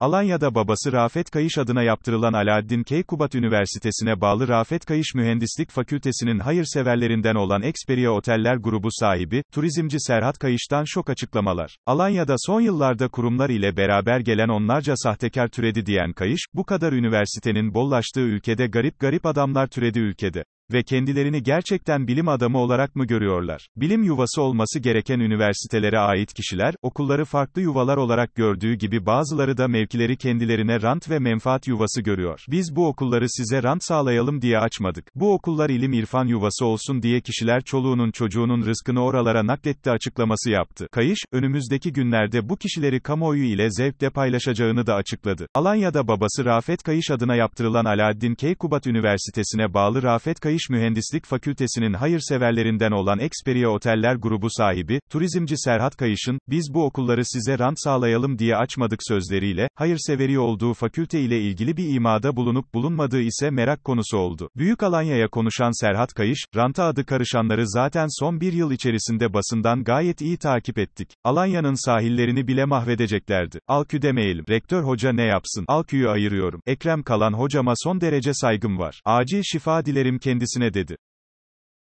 Alanya'da babası Rafet Kayış adına yaptırılan Alaaddin Keykubat Üniversitesi'ne bağlı Rafet Kayış Mühendislik Fakültesi'nin hayırseverlerinden olan Experia Oteller grubu sahibi, turizmci Serhat Kayış'tan şok açıklamalar. Alanya'da son yıllarda kurumlar ile beraber gelen onlarca sahtekar türedi diyen Kayış, bu kadar üniversitenin bollaştığı ülkede garip garip adamlar türedi ülkede ve kendilerini gerçekten bilim adamı olarak mı görüyorlar? Bilim yuvası olması gereken üniversitelere ait kişiler, okulları farklı yuvalar olarak gördüğü gibi bazıları da mevkileri kendilerine rant ve menfaat yuvası görüyor. Biz bu okulları size rant sağlayalım diye açmadık. Bu okullar ilim irfan yuvası olsun diye kişiler çoluğunun çocuğunun rızkını oralara nakletti açıklaması yaptı. Kayış, önümüzdeki günlerde bu kişileri kamuoyu ile zevkle paylaşacağını da açıkladı. Alanya'da babası Rafet Kayış adına yaptırılan Alaaddin Keykubat Üniversitesi'ne bağlı Rafet Kayış Bilgiş Mühendislik Fakültesi'nin hayırseverlerinden olan Experia Oteller grubu sahibi, turizmci Serhat Kayış'ın, biz bu okulları size rant sağlayalım diye açmadık sözleriyle, hayırseveri olduğu fakülte ile ilgili bir imada bulunup bulunmadığı ise merak konusu oldu. Büyük Alanya'ya konuşan Serhat Kayış, ranta adı karışanları zaten son bir yıl içerisinde basından gayet iyi takip ettik. Alanya'nın sahillerini bile mahvedeceklerdi. Alkü demeyelim. Rektör hoca ne yapsın? Alkü'yü ayırıyorum. Ekrem Kalan hocama son derece saygım var. Acil şifa dilerim kendisi kendisine dedi.